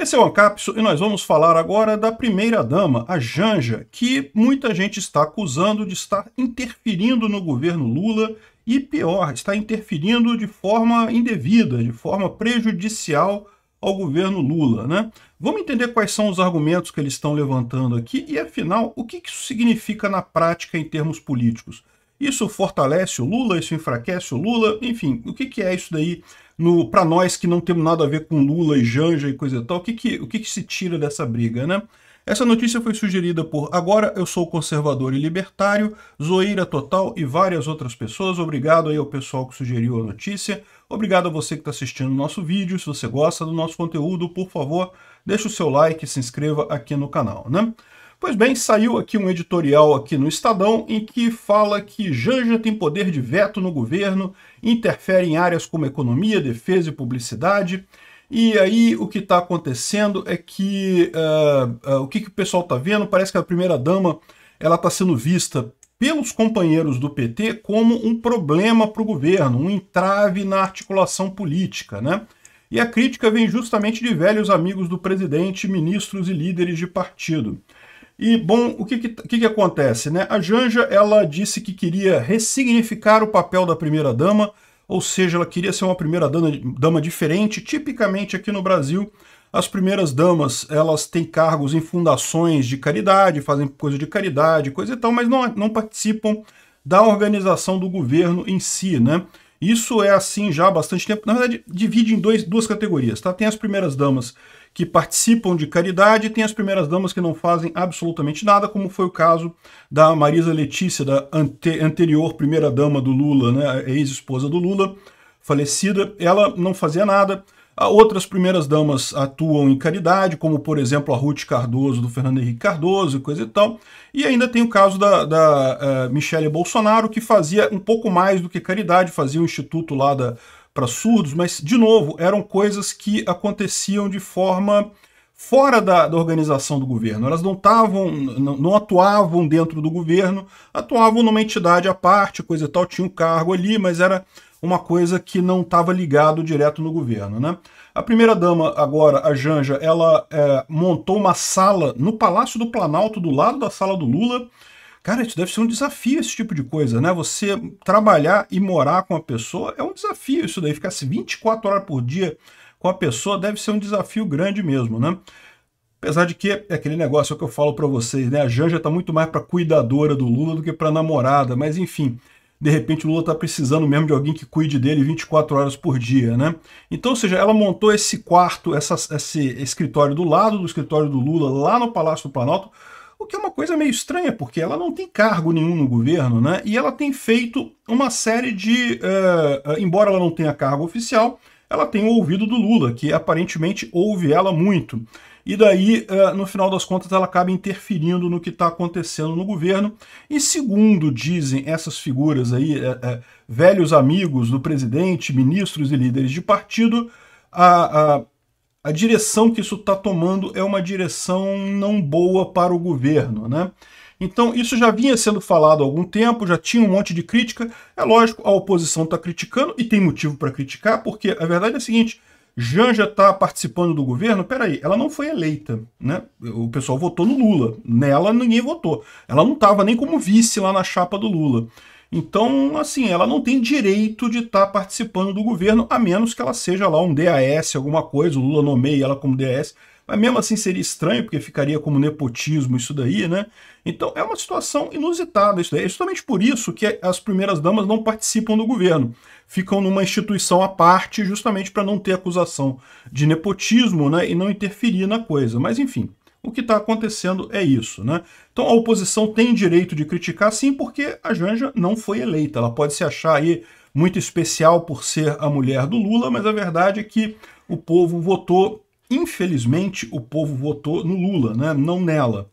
Esse é o Ancapso e nós vamos falar agora da primeira dama, a Janja, que muita gente está acusando de estar interferindo no governo Lula e pior, está interferindo de forma indevida, de forma prejudicial ao governo Lula, né? Vamos entender quais são os argumentos que eles estão levantando aqui e afinal, o que isso significa na prática em termos políticos? Isso fortalece o Lula, isso enfraquece o Lula, enfim, o que, que é isso daí para nós que não temos nada a ver com Lula e Janja e coisa e tal? O que, que, o que, que se tira dessa briga, né? Essa notícia foi sugerida por Agora Eu Sou Conservador e Libertário, Zoeira Total e várias outras pessoas. Obrigado aí ao pessoal que sugeriu a notícia. Obrigado a você que está assistindo o nosso vídeo. Se você gosta do nosso conteúdo, por favor, deixe o seu like e se inscreva aqui no canal, né? Pois bem, saiu aqui um editorial aqui no Estadão em que fala que Janja tem poder de veto no governo, interfere em áreas como economia, defesa e publicidade. E aí o que está acontecendo é que uh, uh, o que, que o pessoal está vendo? Parece que a primeira dama ela está sendo vista pelos companheiros do PT como um problema para o governo, um entrave na articulação política, né? E a crítica vem justamente de velhos amigos do presidente, ministros e líderes de partido. E, bom, o que, que, que, acontece? Né? A Janja ela disse que queria ressignificar o papel da primeira-dama, ou seja, ela queria ser uma primeira-dama dama diferente. Tipicamente aqui no Brasil, as primeiras-damas elas têm cargos em fundações de caridade, fazem coisa de caridade, coisa e tal, mas não, não participam da organização do governo em si, né? Isso é assim já há bastante tempo. Na verdade, divide em dois, duas categorias. Tá? Tem as primeiras damas que participam de caridade e tem as primeiras damas que não fazem absolutamente nada, como foi o caso da Marisa Letícia, da ante, anterior primeira dama do Lula, né? ex-esposa do Lula, falecida. Ela não fazia nada. Ah, outras primeiras damas atuam em caridade, como por exemplo a Ruth Cardoso, do Fernando Henrique Cardoso, coisa e tal. E ainda tem o caso da, da uh, Michele Bolsonaro, que fazia um pouco mais do que caridade, fazia um instituto lá para surdos, mas, de novo, eram coisas que aconteciam de forma fora da, da, organização do governo. Elas não estavam, não, não, atuavam dentro do governo, atuavam numa entidade à parte, coisa e tal, tinha um cargo ali, mas era uma coisa que não estava ligado direto no governo. Né? A primeira-dama, agora, a Janja, ela é, montou uma sala no Palácio do Planalto, do lado da sala do Lula. Cara, isso deve ser um desafio, esse tipo de coisa, né? Você trabalhar e morar com a pessoa é um desafio isso daí. Ficar 24 horas por dia com a pessoa deve ser um desafio grande mesmo, né? Apesar de que é aquele negócio que eu falo para vocês, né? A Janja tá muito mais para cuidadora do Lula do que para namorada, mas enfim, de repente o Lula está precisando mesmo de alguém que cuide dele 24 horas por dia, né? Então, ou seja, ela montou esse quarto, essa, esse escritório do lado do escritório do Lula, lá no Palácio do Planalto, o que é uma coisa meio estranha, porque ela não tem cargo nenhum no governo, né? E ela tem feito uma série de. Uh, embora ela não tenha cargo oficial, ela tem o ouvido do Lula, que aparentemente ouve ela muito e daí, eh, no final das contas, ela acaba interferindo no que está acontecendo no governo. E segundo dizem essas figuras aí, eh, eh, velhos amigos do presidente, ministros e líderes de partido, a, a, a direção que isso está tomando é uma direção não boa para o governo, né? Então, isso já vinha sendo falado há algum tempo, já tinha um monte de crítica. É lógico, a oposição está criticando e tem motivo para criticar, porque a verdade é a seguinte: Janja está participando do governo? Peraí, ela não foi eleita, né? O pessoal votou no Lula. Nela ninguém votou. Ela não estava nem como vice lá na chapa do Lula. Então, assim, ela não tem direito de estar tá participando do governo, a menos que ela seja lá um DAS, alguma coisa, o Lula nomeie ela como DAS mas mesmo assim seria estranho, porque ficaria como nepotismo isso daí, né? Então é uma situação inusitada isso daí. É justamente por isso que as primeiras damas não participam do governo. Ficam numa instituição à parte, justamente para não ter acusação de nepotismo, né? E não interferir na coisa. Mas enfim. O que está acontecendo é isso, né? Então a oposição tem direito de criticar, sim, porque a Janja não foi eleita. Ela pode se achar aí muito especial por ser a mulher do Lula, mas a verdade é que o povo votou Infelizmente, o povo votou no Lula, né? não nela.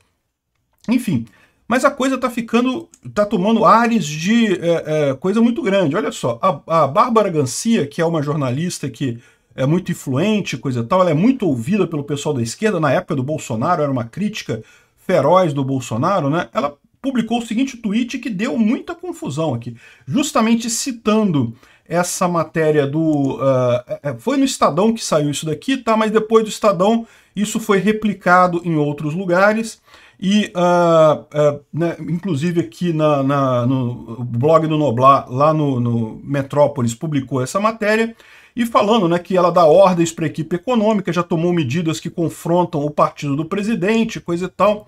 Enfim, mas a coisa está ficando, está tomando ares de é, é, coisa muito grande. Olha só, a, a Bárbara Gancia, que é uma jornalista que é muito influente, coisa e tal, ela é muito ouvida pelo pessoal da esquerda, na época do Bolsonaro, era uma crítica feroz do Bolsonaro, né? Ela publicou o seguinte tweet que deu muita confusão aqui, justamente citando essa matéria do. Uh, foi no Estadão que saiu isso daqui, tá? Mas depois do Estadão, isso foi replicado em outros lugares. E, uh, uh, né, inclusive, aqui na, na, no blog do Noblar, lá no, no Metrópolis, publicou essa matéria. E falando né, que ela dá ordens para a equipe econômica, já tomou medidas que confrontam o partido do presidente, coisa e tal.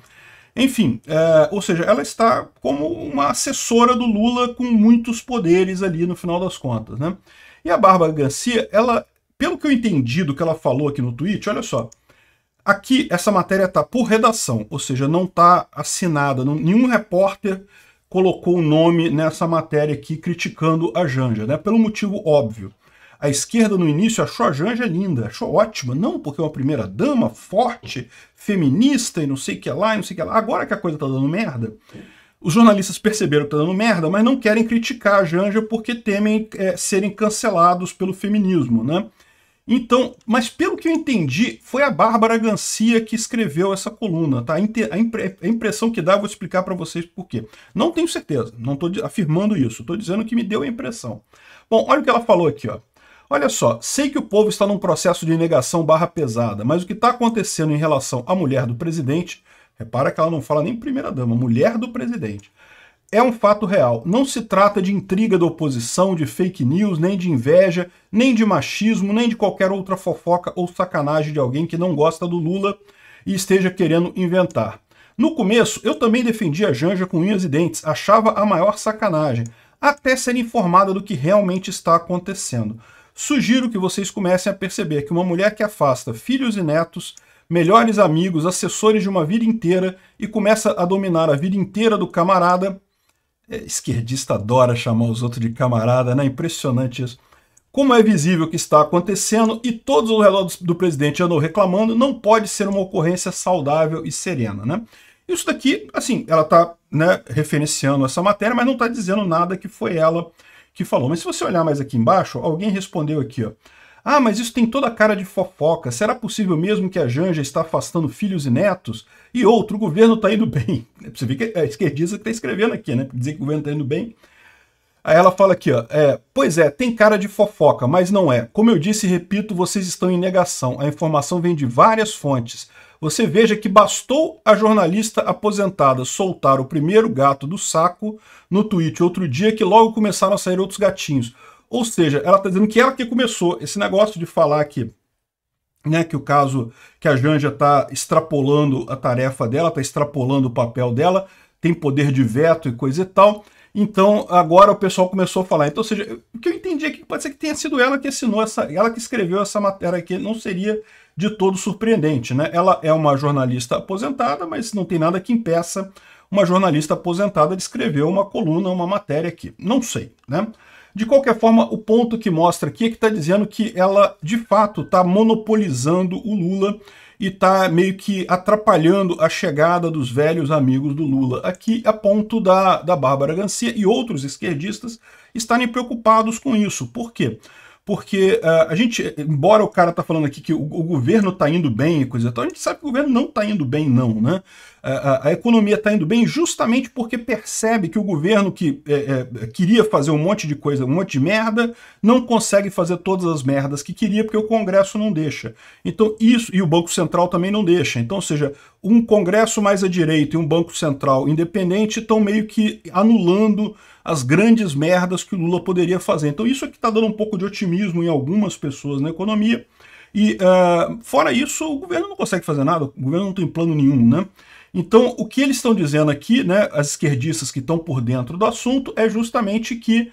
Enfim, é, ou seja, ela está como uma assessora do Lula com muitos poderes ali no final das contas, né? E a Bárbara Garcia, ela, pelo que eu entendi do que ela falou aqui no tweet, olha só, aqui essa matéria está por redação, ou seja, não está assinada, não, nenhum repórter colocou o um nome nessa matéria aqui criticando a Janja, né? Pelo motivo óbvio. A esquerda no início achou a Janja linda, achou ótima, não porque é uma primeira dama forte, feminista e não sei o que lá, e não sei o que lá. Agora que a coisa tá dando merda, os jornalistas perceberam que tá dando merda, mas não querem criticar a Janja porque temem é, serem cancelados pelo feminismo, né? Então, mas pelo que eu entendi, foi a Bárbara Gancia que escreveu essa coluna, tá? A, impre a impressão que dá, eu vou explicar para vocês por quê. Não tenho certeza, não estou afirmando isso, estou dizendo que me deu a impressão. Bom, olha o que ela falou aqui, ó. Olha só, sei que o povo está num processo de negação barra pesada, mas o que está acontecendo em relação à mulher do presidente, repara que ela não fala nem primeira-dama, mulher do presidente, é um fato real. Não se trata de intriga da oposição, de fake news, nem de inveja, nem de machismo, nem de qualquer outra fofoca ou sacanagem de alguém que não gosta do Lula e esteja querendo inventar. No começo, eu também defendia a Janja com unhas e dentes, achava a maior sacanagem, até ser informada do que realmente está acontecendo sugiro que vocês comecem a perceber que uma mulher que afasta filhos e netos, melhores amigos, assessores de uma vida inteira e começa a dominar a vida inteira do camarada. É, esquerdista adora chamar os outros de camarada, né? Impressionante isso. Como é visível que está acontecendo e todos ao redor do presidente andam reclamando, não pode ser uma ocorrência saudável e serena, né? Isso daqui, assim, ela está né, referenciando essa matéria, mas não está dizendo nada que foi ela que falou. Mas se você olhar mais aqui embaixo, alguém respondeu aqui, ó. Ah, mas isso tem toda a cara de fofoca. Será possível mesmo que a Janja está afastando filhos e netos? E outro, o governo está indo bem. Você vê que é a esquerdista está escrevendo aqui, né? Dizer que o governo está indo bem. Aí ela fala aqui, ó. É, pois é, tem cara de fofoca, mas não é. Como eu disse e repito, vocês estão em negação. A informação vem de várias fontes você veja que bastou a jornalista aposentada soltar o primeiro gato do saco no tweet outro dia que logo começaram a sair outros gatinhos. Ou seja, ela está dizendo que ela que começou esse negócio de falar que né, que o caso que a Janja está extrapolando a tarefa dela, está extrapolando o papel dela, tem poder de veto e coisa e tal. Então agora o pessoal começou a falar. Então, ou seja, o que eu entendi é que pode ser que tenha sido ela que assinou essa, ela que escreveu essa matéria aqui, não seria de todo surpreendente. Né? Ela é uma jornalista aposentada, mas não tem nada que impeça uma jornalista aposentada de escrever uma coluna, uma matéria aqui. Não sei, né? De qualquer forma, o ponto que mostra aqui é que está dizendo que ela, de fato, está monopolizando o Lula e está meio que atrapalhando a chegada dos velhos amigos do Lula. Aqui, a é ponto da, da Bárbara Garcia e outros esquerdistas estarem preocupados com isso. Por quê? Porque porque uh, a gente, embora o cara tá falando aqui que o, o governo tá indo bem e coisa e tal, a gente sabe que o governo não tá indo bem não, né? a, economia está indo bem justamente porque percebe que o governo que é, é, queria fazer um monte de coisa, um monte de merda, não consegue fazer todas as merdas que queria porque o Congresso não deixa. Então isso e o Banco Central também não deixa. Então, ou seja, um Congresso mais à direita e um Banco Central independente estão meio que anulando as grandes merdas que o Lula poderia fazer. Então isso aqui está dando um pouco de otimismo em algumas pessoas na economia. E uh, fora isso, o governo não consegue fazer nada, o governo não tem plano nenhum, né? Então, o que eles estão dizendo aqui, né, as esquerdistas que estão por dentro do assunto, é justamente que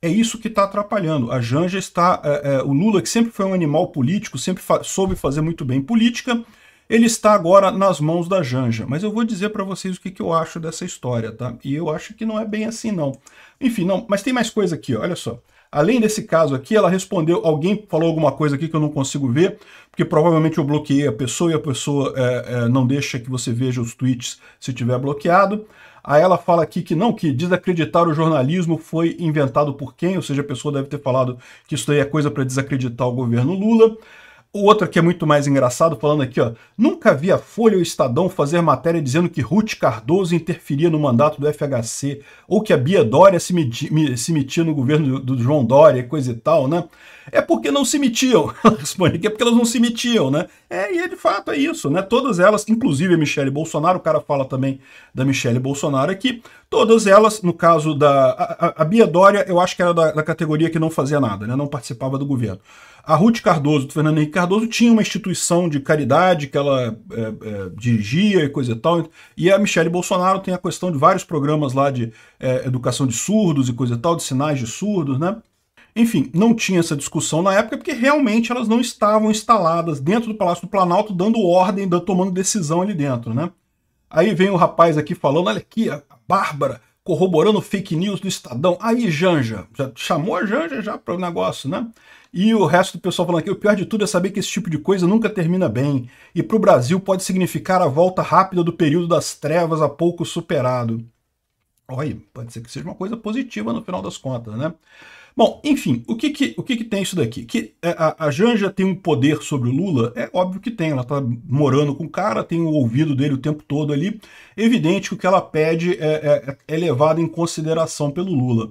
é isso que está atrapalhando. A Janja está. É, é, o Lula, que sempre foi um animal político, sempre fa soube fazer muito bem política, ele está agora nas mãos da Janja. Mas eu vou dizer para vocês o que, que eu acho dessa história, tá? E eu acho que não é bem assim, não. Enfim, não, mas tem mais coisa aqui, olha só. Além desse caso aqui, ela respondeu, alguém falou alguma coisa aqui que eu não consigo ver, porque provavelmente eu bloqueei a pessoa e a pessoa é, é, não deixa que você veja os tweets se tiver bloqueado. Aí ela fala aqui que não, que desacreditar o jornalismo foi inventado por quem, ou seja, a pessoa deve ter falado que isso daí é coisa para desacreditar o governo Lula. O outro que é muito mais engraçado, falando aqui, ó. Nunca vi a Folha ou Estadão fazer matéria dizendo que Ruth Cardoso interferia no mandato do FHC, ou que a Bia Dória se, meti, se metia no governo do, do, João Dória, coisa e tal, né? É porque não se metiam. Responde é porque elas não se metiam, né? É, e é, de fato é isso, né? Todas elas, inclusive a Michelle Bolsonaro, o cara fala também da Michelle Bolsonaro aqui, todas elas, no caso da. A, a, a Bia Dória, eu acho que era da, da categoria que não fazia nada, né? Não participava do governo. A Ruth Cardoso, do Fernando Henrique Cardoso, tinha uma instituição de caridade que ela é, é, dirigia e coisa e tal. E a Michelle Bolsonaro tem a questão de vários programas lá de é, educação de surdos e coisa e tal, de sinais de surdos, né? Enfim, não tinha essa discussão na época porque realmente elas não estavam instaladas dentro do Palácio do Planalto, dando ordem, tomando decisão ali dentro, né? Aí vem o rapaz aqui falando, olha aqui, a Bárbara corroborando fake news do Estadão. Aí, Janja, já chamou a Janja já para o negócio, né? E o resto do pessoal falando aqui, o pior de tudo é saber que esse tipo de coisa nunca termina bem, e para o Brasil pode significar a volta rápida do período das trevas há pouco superado. Olha, pode ser que seja uma coisa positiva no final das contas, né? Bom, enfim, o que, que o que, que, tem isso daqui? Que é, a, a Janja tem um poder sobre o Lula? É óbvio que tem, ela está morando com o cara, tem o ouvido dele o tempo todo ali. Evidente que o que ela pede é, é, é levado em consideração pelo Lula.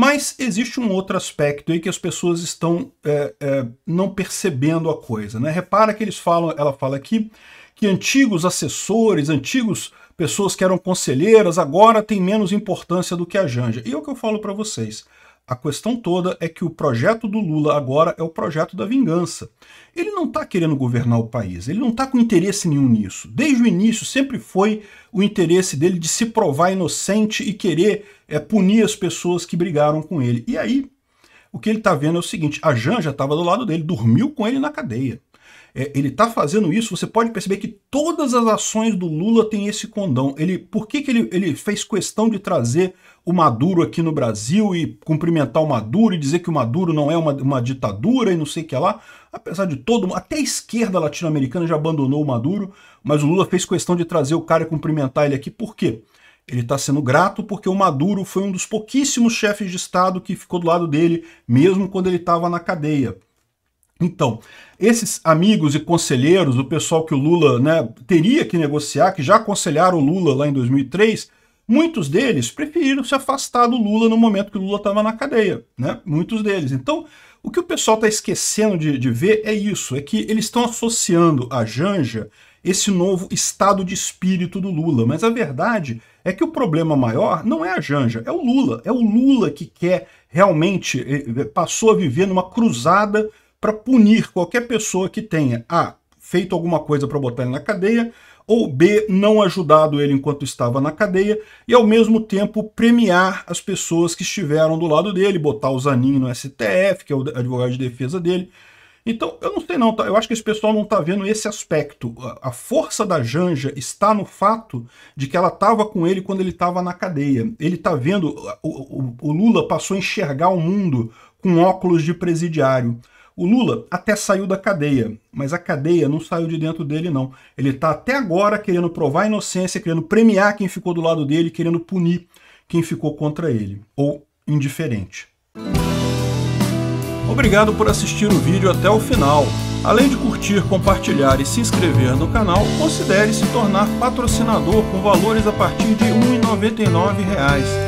Mas existe um outro aspecto aí que as pessoas estão é, é, não percebendo a coisa. Né? Repara que eles falam, ela fala aqui que antigos assessores, antigos pessoas que eram conselheiras, agora têm menos importância do que a Janja. E é o que eu falo para vocês. A questão toda é que o projeto do Lula agora é o projeto da vingança. Ele não está querendo governar o país, ele não está com interesse nenhum nisso. Desde o início sempre foi o interesse dele de se provar inocente e querer é, punir as pessoas que brigaram com ele. E aí, o que ele está vendo é o seguinte: a Janja estava do lado dele, dormiu com ele na cadeia. É, ele está fazendo isso, você pode perceber que todas as ações do Lula têm esse condão. Ele, por que, que ele, ele fez questão de trazer o Maduro aqui no Brasil e cumprimentar o Maduro e dizer que o Maduro não é uma, uma ditadura e não sei o que lá? Apesar de todo até a esquerda latino-americana já abandonou o Maduro, mas o Lula fez questão de trazer o cara e cumprimentar ele aqui. Por quê? Ele está sendo grato porque o Maduro foi um dos pouquíssimos chefes de Estado que ficou do lado dele, mesmo quando ele estava na cadeia. Então, esses amigos e conselheiros, o pessoal que o Lula né, teria que negociar, que já aconselharam o Lula lá em 2003, muitos deles preferiram se afastar do Lula no momento que o Lula estava na cadeia. Né? Muitos deles. Então, o que o pessoal está esquecendo de, de ver é isso, é que eles estão associando a Janja esse novo estado de espírito do Lula. Mas a verdade é que o problema maior não é a Janja, é o Lula. É o Lula que quer realmente, eh, eh, passou a viver numa cruzada para punir qualquer pessoa que tenha A. feito alguma coisa para botar ele na cadeia, ou B, não ajudado ele enquanto estava na cadeia, e ao mesmo tempo premiar as pessoas que estiveram do lado dele, botar o Zanin no STF, que é o advogado de defesa dele. Então, eu não sei não, tá? eu acho que esse pessoal não está vendo esse aspecto. A força da Janja está no fato de que ela estava com ele quando ele estava na cadeia. Ele está vendo, o, o, o Lula passou a enxergar o mundo com óculos de presidiário. O Lula até saiu da cadeia, mas a cadeia não saiu de dentro dele, não. Ele está até agora querendo provar a inocência, querendo premiar quem ficou do lado dele, querendo punir quem ficou contra ele, ou indiferente. Obrigado por assistir o vídeo até o final. Além de curtir, compartilhar e se inscrever no canal, considere se tornar patrocinador com valores a partir de R$ 1,99